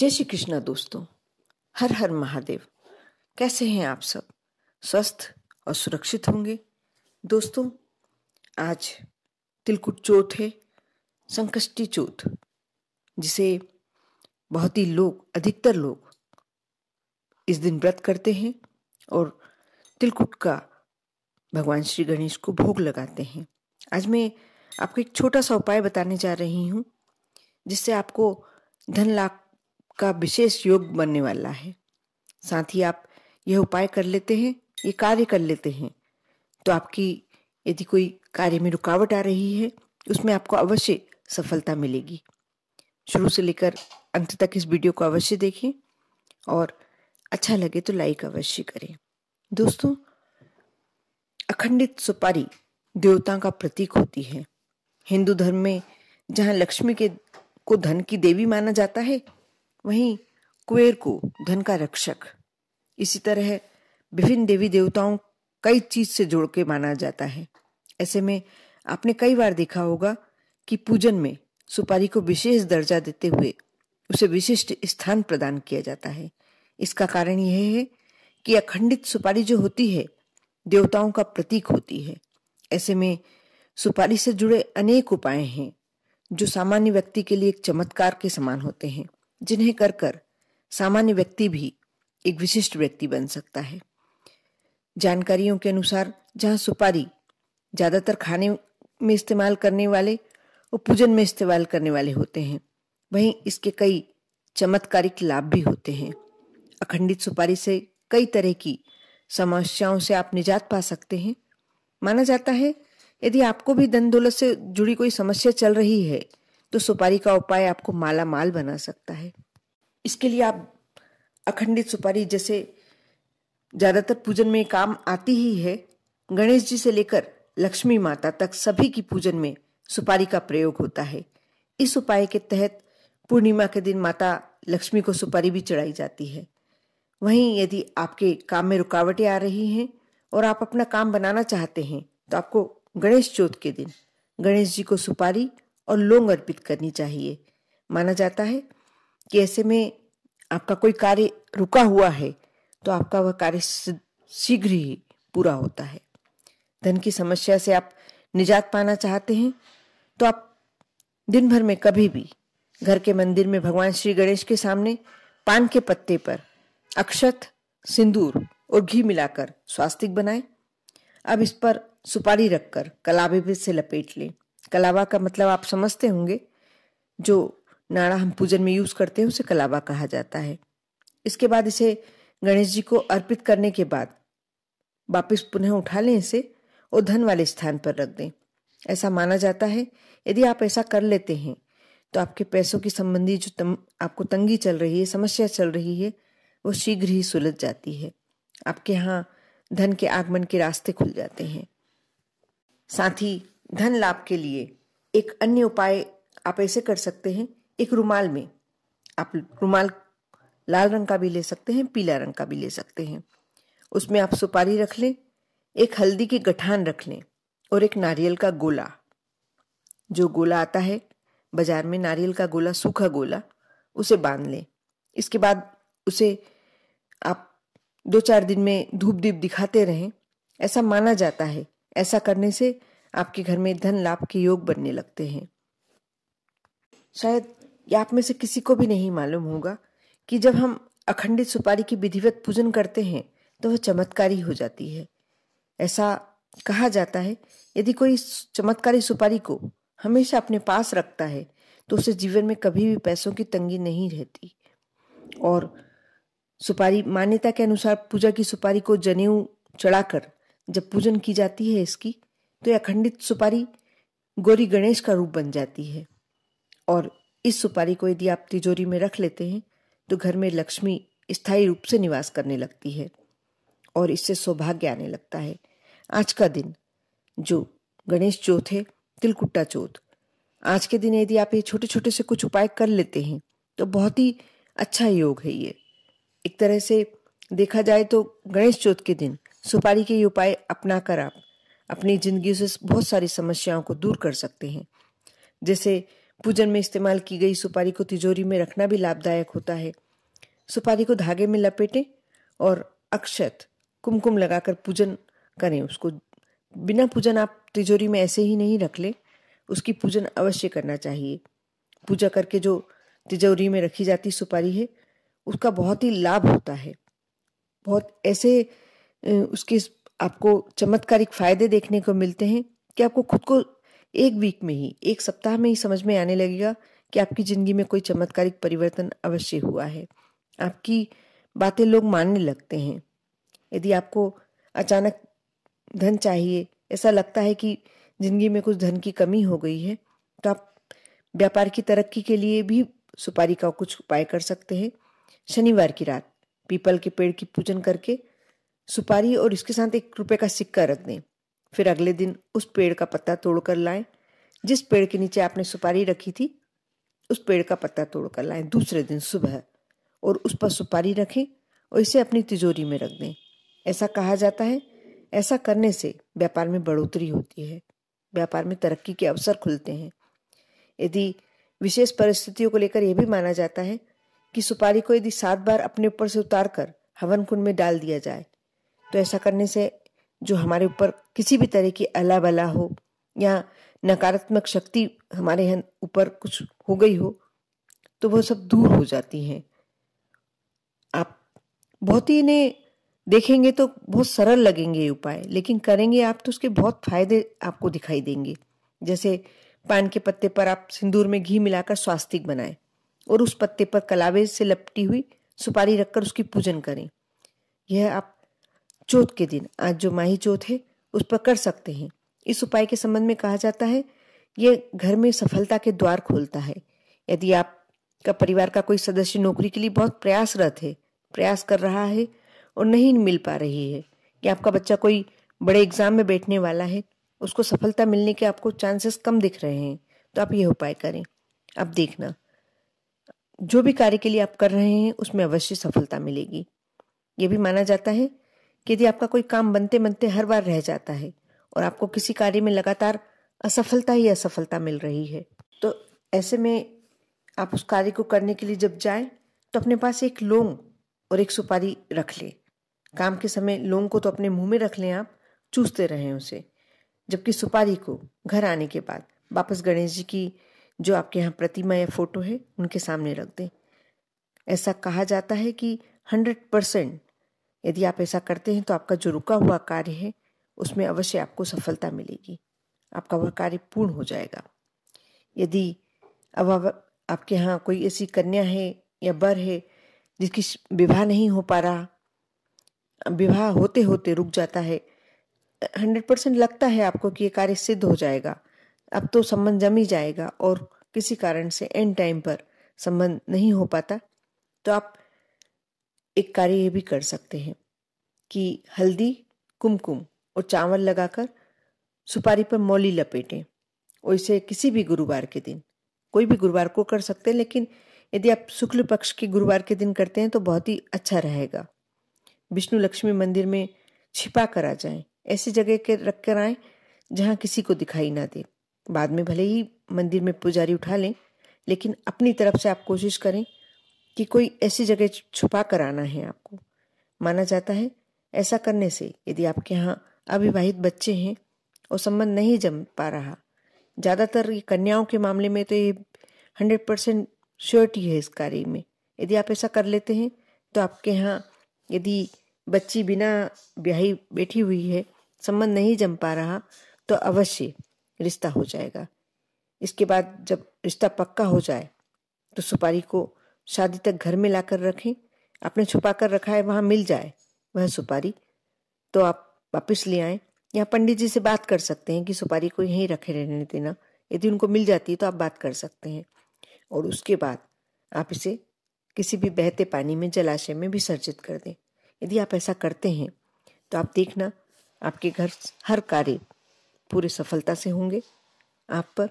जय श्री कृष्णा दोस्तों हर हर महादेव कैसे हैं आप सब स्वस्थ और सुरक्षित होंगे दोस्तों आज तिलकुट चौथ है संकष्टी चौथ जिसे बहुत ही लोग अधिकतर लोग इस दिन व्रत करते हैं और तिलकुट का भगवान श्री गणेश को भोग लगाते हैं आज मैं आपको एक छोटा सा उपाय बताने जा रही हूँ जिससे आपको धन लाभ का विशेष योग बनने वाला है साथ ही आप यह उपाय कर लेते हैं ये कार्य कर लेते हैं तो आपकी यदि कोई कार्य में रुकावट आ रही है उसमें आपको अवश्य सफलता मिलेगी शुरू से लेकर अंत तक इस वीडियो को अवश्य देखें और अच्छा लगे तो लाइक अवश्य करें दोस्तों अखंडित सुपारी देवता का प्रतीक होती है हिंदू धर्म में जहाँ लक्ष्मी के को धन की देवी माना जाता है वहीं कुबेर को धन का रक्षक इसी तरह विभिन्न देवी देवताओं कई चीज से जोड़ के माना जाता है ऐसे में आपने कई बार देखा होगा कि पूजन में सुपारी को विशेष दर्जा देते हुए उसे विशिष्ट स्थान प्रदान किया जाता है इसका कारण यह है कि अखंडित सुपारी जो होती है देवताओं का प्रतीक होती है ऐसे में सुपारी से जुड़े अनेक उपाय हैं जो सामान्य व्यक्ति के लिए एक चमत्कार के समान होते हैं जिन्हें कर कर सामान्य व्यक्ति भी एक विशिष्ट व्यक्ति बन सकता है जानकारियों के अनुसार जहां सुपारी ज़्यादातर खाने में इस्तेमाल करने वाले और पूजन में इस्तेमाल करने वाले होते हैं वहीं इसके कई चमत्कारिक लाभ भी होते हैं अखंडित सुपारी से कई तरह की समस्याओं से आप निजात पा सकते हैं माना जाता है यदि आपको भी दंदोलत दौलत से जुड़ी कोई समस्या चल रही है तो सुपारी का उपाय आपको माला माल बना सकता है इसके लिए आप अखंडित सुपारी जैसे ज़्यादातर पूजन में काम आती ही है गणेश जी से लेकर लक्ष्मी माता तक सभी की पूजन में सुपारी का प्रयोग होता है इस उपाय के तहत पूर्णिमा के दिन माता लक्ष्मी को सुपारी भी चढ़ाई जाती है वहीं यदि आपके काम में रुकावटें आ रही हैं और आप अपना काम बनाना चाहते हैं तो आपको गणेश चौथ के दिन गणेश जी को सुपारी और लोंग अर्पित करनी चाहिए माना जाता है कि ऐसे में आपका कोई कार्य रुका हुआ है तो आपका वह कार्य शीघ्र ही पूरा होता है धन की समस्या से आप निजात पाना चाहते हैं तो आप दिन भर में कभी भी घर के मंदिर में भगवान श्री गणेश के सामने पान के पत्ते पर अक्षत सिंदूर और घी मिलाकर स्वास्तिक बनाएं अब इस पर सुपारी रखकर कलाबे से लपेट लें कलावा का मतलब आप समझते होंगे जो नाड़ा हम पूजन में यूज करते हैं उसे कलावा कहा जाता है इसके बाद इसे गणेश जी को अर्पित करने के बाद वापस पुनः उठा लें इसे और धन वाले स्थान पर रख दें ऐसा माना जाता है यदि आप ऐसा कर लेते हैं तो आपके पैसों की संबंधी जो तम, आपको तंगी चल रही है समस्या चल रही है वो शीघ्र ही सुलझ जाती है आपके यहाँ धन के आगमन के रास्ते खुल जाते हैं साथ ही धन लाभ के लिए एक अन्य उपाय आप ऐसे कर सकते हैं एक रुमाल में आप रुमाल लाल रंग का भी ले सकते हैं पीला रंग का भी ले सकते हैं उसमें आप सुपारी रख लें एक हल्दी की गठान रख लें और एक नारियल का गोला जो गोला आता है बाजार में नारियल का गोला सूखा गोला उसे बांध लें इसके बाद उसे आप दो चार दिन में धूप दीप दिखाते रहें ऐसा माना जाता है ऐसा करने से आपके घर में धन लाभ के योग बनने लगते हैं शायद आप में से किसी को भी नहीं मालूम होगा कि जब हम अखंडित सुपारी की विधिवत पूजन करते हैं तो वह चमत्कारी हो जाती है ऐसा कहा जाता है यदि कोई चमत्कारी सुपारी को हमेशा अपने पास रखता है तो उसे जीवन में कभी भी पैसों की तंगी नहीं रहती और सुपारी मान्यता के अनुसार पूजा की सुपारी को जनेऊ चढ़ाकर जब पूजन की जाती है इसकी तो यह अखंडित सुपारी गौरी गणेश का रूप बन जाती है और इस सुपारी को यदि आप तिजोरी में रख लेते हैं तो घर में लक्ष्मी स्थायी रूप से निवास करने लगती है और इससे सौभाग्य आने लगता है आज का दिन जो गणेश चौथ है तिलकुट्टा चौथ आज के दिन यदि आप ये छोटे छोटे से कुछ उपाय कर लेते हैं तो बहुत ही अच्छा योग है ये एक तरह से देखा जाए तो गणेश चौथ के दिन सुपारी के ये उपाय अपना कर आप अपनी जिंदगी से बहुत सारी समस्याओं को दूर कर सकते हैं जैसे पूजन में इस्तेमाल की गई सुपारी को तिजोरी में रखना भी लाभदायक होता है सुपारी को धागे में लपेटें और अक्षत कुमकुम लगाकर पूजन करें उसको बिना पूजन आप तिजोरी में ऐसे ही नहीं रख लें उसकी पूजन अवश्य करना चाहिए पूजा करके जो तिजोरी में रखी जाती सुपारी है उसका बहुत ही लाभ होता है बहुत ऐसे उसके आपको चमत्कारिक फायदे देखने को मिलते हैं कि आपको खुद को एक वीक में ही एक सप्ताह में ही समझ में आने लगेगा कि आपकी ज़िंदगी में कोई चमत्कारिक परिवर्तन अवश्य हुआ है आपकी बातें लोग मानने लगते हैं यदि आपको अचानक धन चाहिए ऐसा लगता है कि ज़िंदगी में कुछ धन की कमी हो गई है तो आप व्यापार की तरक्की के लिए भी सुपारी का कुछ उपाय कर सकते हैं शनिवार की रात पीपल के पेड़ की पूजन करके सुपारी और इसके साथ एक रुपए का सिक्का रख दें फिर अगले दिन उस पेड़ का पत्ता तोड़कर लाएं जिस पेड़ के नीचे आपने सुपारी रखी थी उस पेड़ का पत्ता तोड़कर लाएं दूसरे दिन सुबह और उस पर सुपारी रखें और इसे अपनी तिजोरी में रख दें ऐसा कहा जाता है ऐसा करने से व्यापार में बढ़ोतरी होती है व्यापार में तरक्की के अवसर खुलते हैं यदि विशेष परिस्थितियों को लेकर यह भी माना जाता है कि सुपारी को यदि सात बार अपने ऊपर से उतार कर हवन कुंड में डाल दिया जाए तो ऐसा करने से जो हमारे ऊपर किसी भी तरह की अला बला हो या नकारात्मक शक्ति हमारे ऊपर कुछ हो गई हो तो वह सब दूर हो जाती हैं आप बहुत ही इन्हें देखेंगे तो बहुत सरल लगेंगे ये उपाय लेकिन करेंगे आप तो उसके बहुत फायदे आपको दिखाई देंगे जैसे पान के पत्ते पर आप सिंदूर में घी मिलाकर स्वास्तिक बनाएं और उस पत्ते पर कलावे से लपटी हुई सुपारी रखकर उसकी पूजन करें यह आप चौथ के दिन आज जो माही चौथ है उस पर कर सकते हैं इस उपाय के संबंध में कहा जाता है ये घर में सफलता के द्वार खोलता है यदि आपका परिवार का कोई सदस्य नौकरी के लिए बहुत प्रयासरत है प्रयास कर रहा है और नहीं मिल पा रही है या आपका बच्चा कोई बड़े एग्जाम में बैठने वाला है उसको सफलता मिलने के आपको चांसेस कम दिख रहे हैं तो आप यह उपाय करें अब देखना जो भी कार्य के लिए आप कर रहे हैं उसमें अवश्य सफलता मिलेगी ये भी माना जाता है यदि आपका कोई काम बनते बनते हर बार रह जाता है और आपको किसी कार्य में लगातार असफलता ही असफलता मिल रही है तो ऐसे में आप उस कार्य को करने के लिए जब जाएं तो अपने पास एक लोंग और एक सुपारी रख लें काम के समय लोंग को तो अपने मुंह में रख लें आप चूसते रहें उसे जबकि सुपारी को घर आने के बाद वापस गणेश जी की जो आपके यहाँ प्रतिमा या फोटो है उनके सामने रख दें ऐसा कहा जाता है कि हंड्रेड परसेंट यदि आप ऐसा करते हैं तो आपका जो रुका हुआ कार्य है उसमें अवश्य आपको सफलता मिलेगी आपका वह कार्य पूर्ण हो जाएगा यदि अब आपके यहाँ कोई ऐसी कन्या है या बर है जिसकी विवाह नहीं हो पा रहा विवाह होते होते रुक जाता है हंड्रेड परसेंट लगता है आपको कि ये कार्य सिद्ध हो जाएगा अब तो संबंध जम ही जाएगा और किसी कारण से एंड टाइम पर संबंध नहीं हो पाता तो आप एक कार्य ये भी कर सकते हैं कि हल्दी कुमकुम और चावल लगाकर सुपारी पर मौली लपेटें और इसे किसी भी गुरुवार के दिन कोई भी गुरुवार को कर सकते हैं लेकिन यदि आप शुक्ल पक्ष के गुरुवार के दिन करते हैं तो बहुत ही अच्छा रहेगा विष्णु लक्ष्मी मंदिर में छिपा कर आ जाएं ऐसी जगह के रख कर आए जहाँ किसी को दिखाई ना दे बाद में भले ही मंदिर में पुजारी उठा लें लेकिन अपनी तरफ से आप कोशिश करें कि कोई ऐसी जगह छुपा कर आना है आपको माना जाता है ऐसा करने से यदि आपके यहाँ अविवाहित बच्चे हैं और संबंध नहीं जम पा रहा ज़्यादातर कन्याओं के मामले में तो ये हंड्रेड परसेंट श्योरिटी है इस कार्य में यदि आप ऐसा कर लेते हैं तो आपके यहाँ यदि बच्ची बिना ब्याही बैठी हुई है संबंध नहीं जम पा रहा तो अवश्य रिश्ता हो जाएगा इसके बाद जब रिश्ता पक्का हो जाए तो सुपारी को शादी तक घर में लाकर रखें आपने छुपा कर रखा है वहाँ मिल जाए वह सुपारी तो आप वापस ले आए या पंडित जी से बात कर सकते हैं कि सुपारी को यहीं रखे रहने देना यदि उनको मिल जाती है तो आप बात कर सकते हैं और उसके बाद आप इसे किसी भी बहते पानी में जलाशय में विसर्जित कर दें यदि आप ऐसा करते हैं तो आप देखना आपके घर हर कार्य पूरे सफलता से होंगे आप पर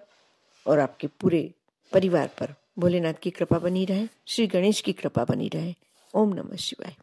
और आपके पूरे परिवार पर भोलेनाथ की कृपा बनी रहे श्री गणेश की कृपा बनी रहे ओम नमः शिवाय